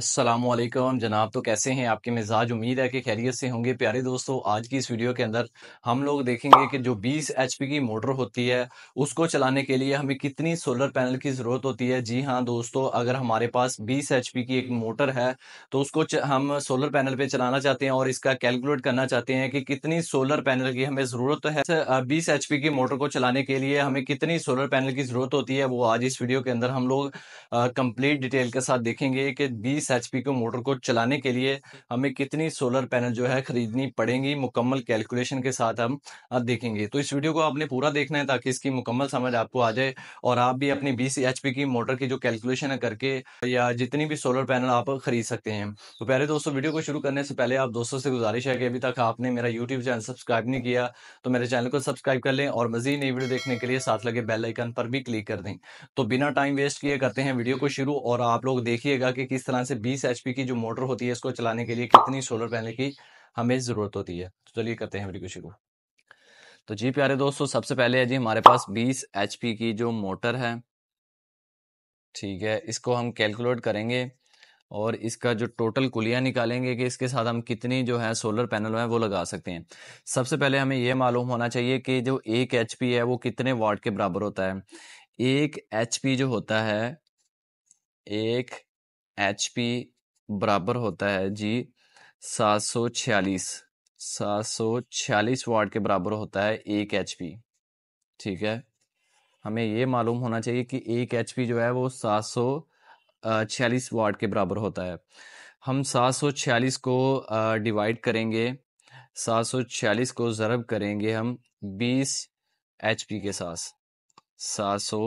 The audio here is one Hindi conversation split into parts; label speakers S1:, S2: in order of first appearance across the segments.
S1: असलम जनाब तो कैसे हैं आपके मिजाज उम्मीद है कि खैरियत से होंगे प्यारे दोस्तों आज की इस वीडियो के अंदर हम लोग देखेंगे कि जो 20 एच की मोटर होती है उसको चलाने के लिए हमें कितनी सोलर पैनल की ज़रूरत होती है जी हाँ दोस्तों अगर हमारे पास 20 एच की एक मोटर है तो उसको हम सोलर पैनल पर चलाना चाहते हैं और इसका कैलकुलेट करना चाहते हैं कि कितनी सोलर पैनल की हमें ज़रूरत है बीस एच की मोटर को चलाने के लिए हमें कितनी सोलर पैनल की ज़रूरत होती है वो आज इस वीडियो के अंदर हम लोग कम्प्लीट डिटेल के साथ देखेंगे कि बीस एच पी को मोटर को चलाने के लिए हमें कितनी सोलर पैनल जो है खरीदनी पड़ेंगी मुकम्मल कैलकुलेशन के साथ हम देखेंगे तो इस वीडियो को आपने पूरा देखना है ताकि इसकी मुकम्मल समझ आपको आ जाए और आप भी अपनी बीस एच पी की मोटर की जो कैलकुलेशन है करके या जितनी भी सोलर पैनल आप खरीद सकते हैं तो पहले दोस्तों वीडियो को शुरू करने से पहले आप दोस्तों से गुजारिश है कि अभी तक आपने मेरा यूट्यूब चैनल सब्सक्राइब नहीं किया तो मेरे चैनल को सब्सक्राइब कर लें और मजीद नई वीडियो देखने के लिए साथ लगे बेल आइकन पर भी क्लिक कर दें तो बिना टाइम वेस्ट किए करते हैं वीडियो को शुरू और आप लोग देखिएगा कि किस तरह से 20 एच की जो मोटर होती है इसको चलाने के लिए कितनी सोलर पैनल की हमें ज़रूरत होती है तो चलिए करते हैं हमारी खुशी को तो जी प्यारे दोस्तों सबसे पहले है जी हमारे पास 20 एच की जो मोटर है ठीक है इसको हम कैलकुलेट करेंगे और इसका जो टोटल कुलिया निकालेंगे कि इसके साथ हम कितनी जो है सोलर पैनल है वो लगा सकते हैं सबसे पहले हमें यह मालूम होना चाहिए कि जो एक एच है वो कितने वाट के बराबर होता है एक एच जो होता है एक एच पी बराबर होता है जी सात सौ छियालीस सात सौ छियालीस वाट के बराबर होता है एक एच पी ठीक है हमें ये मालूम होना चाहिए कि एक एच पी जो है वो सात सौ छियालीस वाट के बराबर होता है हम सात सौ छियालीस को डिवाइड करेंगे सात सौ छियालीस को ज़रब करेंगे हम बीस एच पी के साथ सात सौ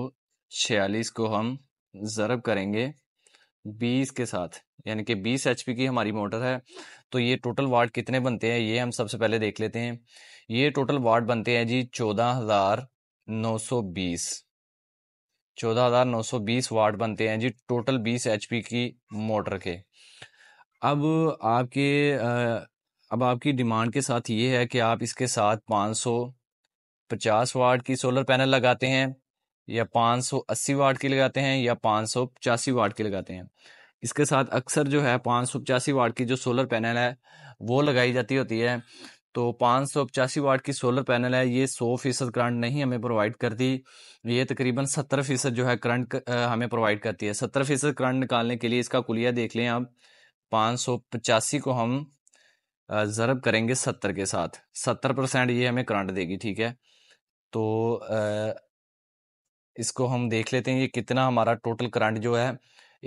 S1: छियालीस को हम ज़रब करेंगे बीस के साथ यानी कि बीस एच की हमारी मोटर है तो ये टोटल वार्ड कितने बनते हैं ये हम सबसे पहले देख लेते हैं ये टोटल वार्ड बनते हैं जी चौदह हजार नौ सौ बीस चौदह हजार नौ सौ बीस वार्ड बनते हैं जी टोटल बीस एच की मोटर के अब आपके अब आपकी डिमांड के साथ ये है कि आप इसके साथ पाँच सौ पचास वार्ड की सोलर पैनल लगाते हैं या पाँच सौ अस्सी वाट की लगाते हैं या पाँच सौ पचासी वाट की लगाते हैं इसके साथ अक्सर जो है पाँच सौ पचासी वाट की जो सोलर पैनल है वो लगाई जाती होती है तो पाँच सौ पचासी वाट की सोलर पैनल है ये सौ फीसद करंट नहीं हमें प्रोवाइड करती ये तकरीबन सत्तर फीसद जो है करंट हमें प्रोवाइड करती है सत्तर फीसद करंट निकालने के लिए इसका कुलिया देख लें आप पाँच सौ पचासी को हम ज़रब करेंगे सत्तर के साथ सत्तर परसेंट ये हमें करंट देगी ठीक है तो इसको हम देख लेते हैं ये कितना हमारा टोटल करंट जो है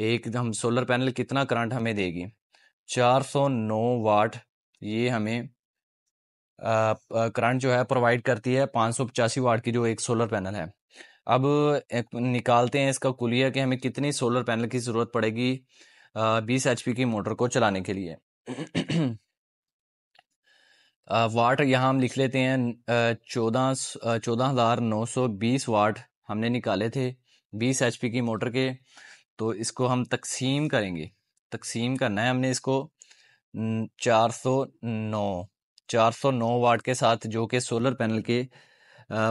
S1: एक हम सोलर पैनल कितना करंट हमें देगी 409 वाट ये हमें करंट जो है प्रोवाइड करती है पाँच वाट की जो एक सोलर पैनल है अब निकालते हैं इसका कुलिया कि हमें कितनी सोलर पैनल की ज़रूरत पड़ेगी बीस एच की मोटर को चलाने के लिए वाट यहाँ हम लिख लेते हैं चौदह चौदह हज़ार नौ सौ बीस वाट हमने निकाले थे बीस एच की मोटर के तो इसको हम तकसीम करेंगे तकसीम करना है हमने इसको चार सौ नौ चार सौ नौ वाट के साथ जो कि सोलर पैनल के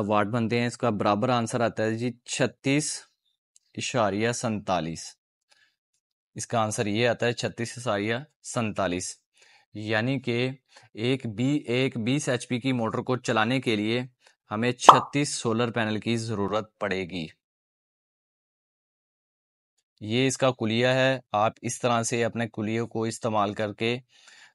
S1: वाट बनते हैं इसका बराबर आंसर आता है जी छत्तीस इशारिया सैतालीस इसका आंसर ये आता है छत्तीस इशारिया सैतालीस यानी कि एक बी एक बीस एच की मोटर को चलाने के लिए हमें छत्तीस सोलर पैनल की ज़रूरत पड़ेगी ये इसका कुलिया है आप इस तरह से अपने कुलियों को इस्तेमाल करके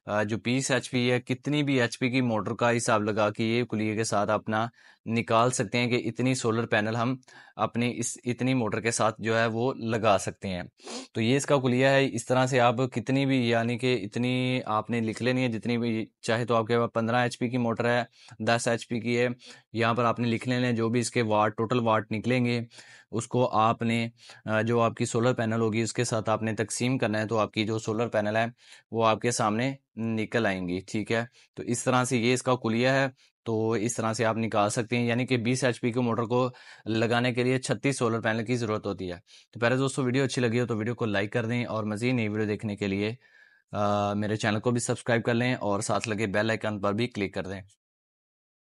S1: जो बीस एच पी है कितनी भी एच पी की मोटर का हिसाब लगा के ये कुलिये के साथ अपना निकाल सकते हैं कि इतनी सोलर पैनल हम अपनी इस इतनी मोटर के साथ जो है वो लगा सकते हैं तो ये इसका कुलिया है इस तरह से आप कितनी भी यानी कि इतनी आपने लिख लेनी है जितनी भी चाहे तो आपके पास पंद्रह एच की मोटर है दस एच की है यहाँ पर आपने लिख लेने जो भी इसके वाट टोटल वाट निकलेंगे उसको आपने जो आपकी सोलर पैनल होगी उसके साथ आपने तकसीम करना है तो आपकी जो सोलर पैनल है वो आपके सामने निकल आएंगी ठीक है तो इस तरह से ये इसका कुलिया है तो इस तरह से आप निकाल सकते हैं यानी कि 20 एच के मोटर को लगाने के लिए 36 सोलर पैनल की ज़रूरत होती है तो पहले दोस्तों वीडियो अच्छी लगी हो तो वीडियो को लाइक कर दें और मज़ीद नई वीडियो देखने के लिए आ, मेरे चैनल को भी सब्सक्राइब कर लें और साथ लगे बेल आइकन पर भी क्लिक कर दें